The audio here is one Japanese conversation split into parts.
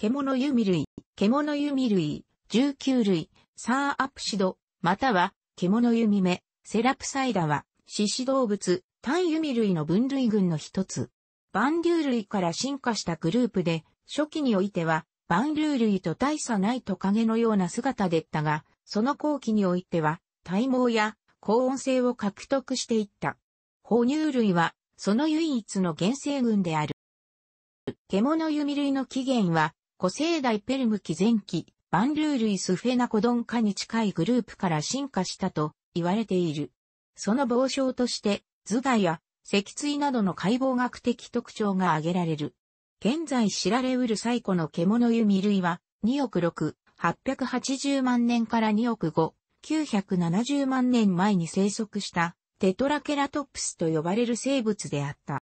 獣弓類、獣弓類、19類、サーアプシド、または、獣弓目、セラプサイダは、獅子動物、単弓類の分類群の一つ。万竜類から進化したグループで、初期においては、万竜類と大差ないトカゲのような姿でったが、その後期においては、体毛や高温性を獲得していった。哺乳類は、その唯一の原生群である。獣弓類の起源は、古生代ペルム紀前期、バンルー類スフェナコドン科に近いグループから進化したと言われている。その傍証として、頭蓋や脊椎などの解剖学的特徴が挙げられる。現在知られうる最古の獣弓類は、2億6、880万年から2億5、970万年前に生息したテトラケラトプスと呼ばれる生物であった。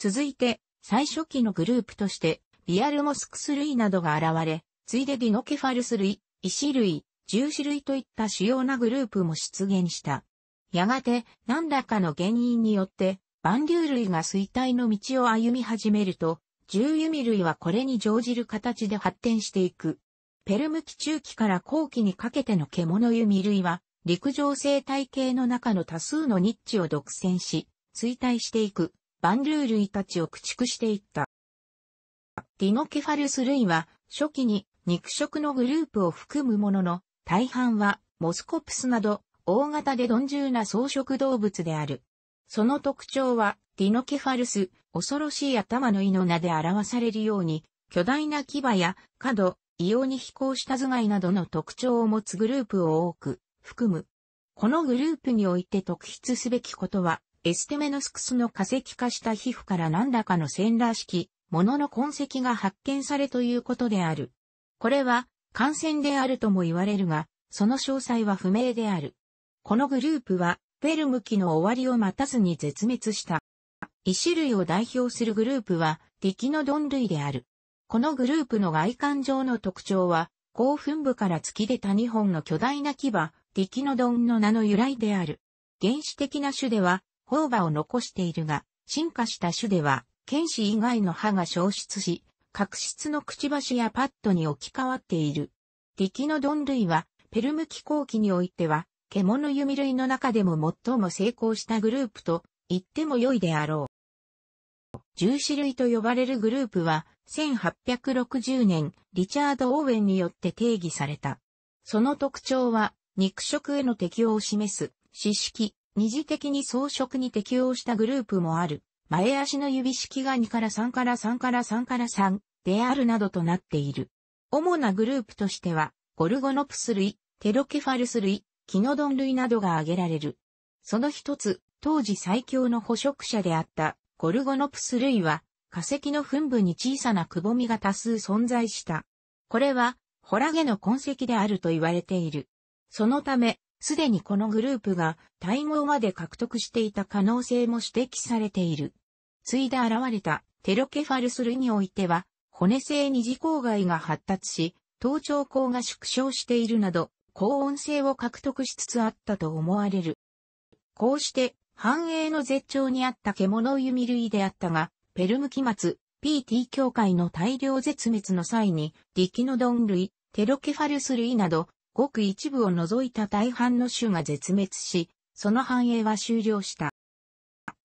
続いて、最初期のグループとしてリアルモスクス類などが現れ、ついでディノケファルス類、石類、重種類といった主要なグループも出現した。やがて何らかの原因によって万竜類が衰退の道を歩み始めると、重弓類はこれに乗じる形で発展していく。ペルム期中期から後期にかけての獣弓類は、陸上生態系の中の多数のニッチを独占し、衰退していく、万竜類たちを駆逐していった。ディノケファルス類は、初期に肉食のグループを含むものの、大半はモスコプスなど、大型で鈍重な草食動物である。その特徴は、ディノケファルス、恐ろしい頭の胃の名で表されるように、巨大な牙や角、異様に飛行した頭蓋などの特徴を持つグループを多く含む。このグループにおいて特筆すべきことは、エステメノスクスの化石化した皮膚から何らかの線らしき物の痕跡が発見されということである。これは、感染であるとも言われるが、その詳細は不明である。このグループは、ペルム期の終わりを待たずに絶滅した。一種類を代表するグループは、ディキノドン類である。このグループの外観上の特徴は、興奮部から突き出た2本の巨大な牙、ディキノドンの名の由来である。原始的な種では、頬馬を残しているが、進化した種では、剣士以外の歯が消失し、角質のくちばしやパッドに置き換わっている。力の丼類は、ペルム気候期においては、獣弓類の中でも最も成功したグループと言っても良いであろう。重視類と呼ばれるグループは、1860年、リチャード・オーウェンによって定義された。その特徴は、肉食への適応を示す、四式、二次的に装飾に適応したグループもある。前足の指式が2から3から3から3から3であるなどとなっている。主なグループとしては、ゴルゴノプス類、テロケファルス類、キノドン類などが挙げられる。その一つ、当時最強の捕食者であったゴルゴノプス類は、化石の噴部に小さなくぼみが多数存在した。これは、ホラゲの痕跡であると言われている。そのため、すでにこのグループが対号まで獲得していた可能性も指摘されている。ついで現れたテロケファルス類においては、骨製二次口外が発達し、頭頂口が縮小しているなど、高音性を獲得しつつあったと思われる。こうして、繁栄の絶頂にあった獣弓類であったが、ペルム期末、PT 協会の大量絶滅の際に、ディキノドン類、テロケファルス類など、ごく一部を除いた大半の種が絶滅し、その繁栄は終了した。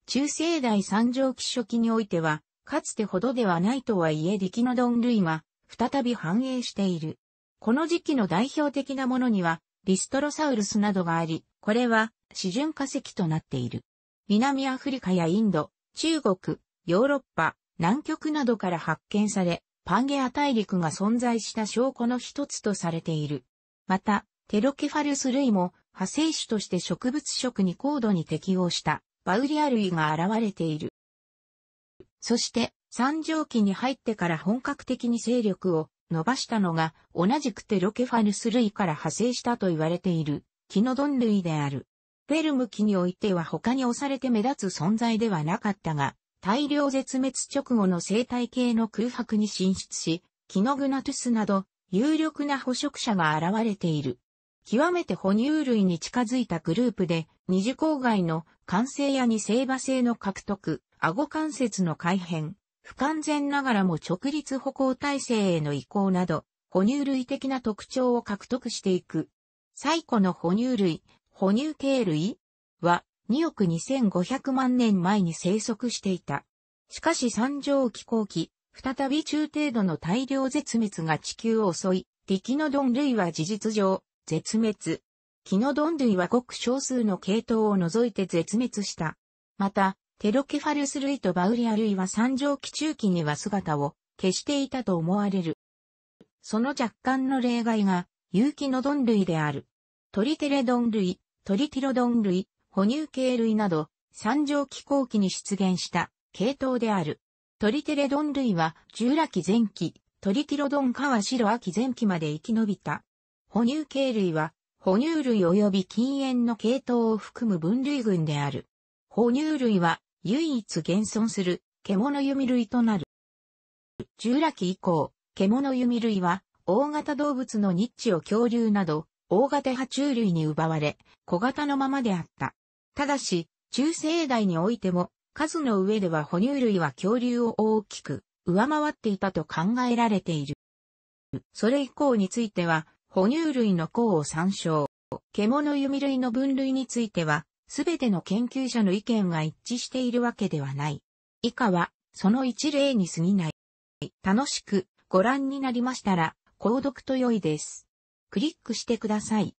中世代三条期初期においては、かつてほどではないとはいえ力の丼類が再び繁栄している。この時期の代表的なものには、リストロサウルスなどがあり、これは、示準化石となっている。南アフリカやインド、中国、ヨーロッパ、南極などから発見され、パンゲア大陸が存在した証拠の一つとされている。また、テロケファルス類も派生種として植物食に高度に適応したバウリア類が現れている。そして、三畳期に入ってから本格的に勢力を伸ばしたのが、同じくテロケファルス類から派生したと言われている、キノドン類である。フェルム期においては他に押されて目立つ存在ではなかったが、大量絶滅直後の生態系の空白に進出し、キノグナトゥスなど有力な捕食者が現れている。極めて哺乳類に近づいたグループで、二次郊外の完成や二性馬性の獲得、顎関節の改変、不完全ながらも直立歩行体制への移行など、哺乳類的な特徴を獲得していく。最古の哺乳類、哺乳系類は2億2500万年前に生息していた。しかし三畳気候期、再び中程度の大量絶滅が地球を襲い、ディキノドン類は事実上、絶滅。キノドン類はごく少数の系統を除いて絶滅した。また、テロケファルス類とバウリア類は三畳期中期には姿を消していたと思われる。その若干の例外が、有機のドン類である。トリテレドン類、トリティロドン類、哺乳系類など、三畳期後期に出現した系統である。トリテレドン類は、従来期前期、トリティロドンシは白秋前期まで生き延びた。哺乳系類は、哺乳類及び禁煙の系統を含む分類群である。哺乳類は、唯一現存する、獣弓類となる。従来期以降、獣弓類は、大型動物のニッチを恐竜など、大型爬虫類に奪われ、小型のままであった。ただし、中生代においても、数の上では哺乳類は恐竜を大きく上回っていたと考えられている。それ以降については、哺乳類の項を参照。獣弓類の分類については、すべての研究者の意見が一致しているわけではない。以下は、その一例に過ぎない。楽しくご覧になりましたら、購読と良いです。クリックしてください。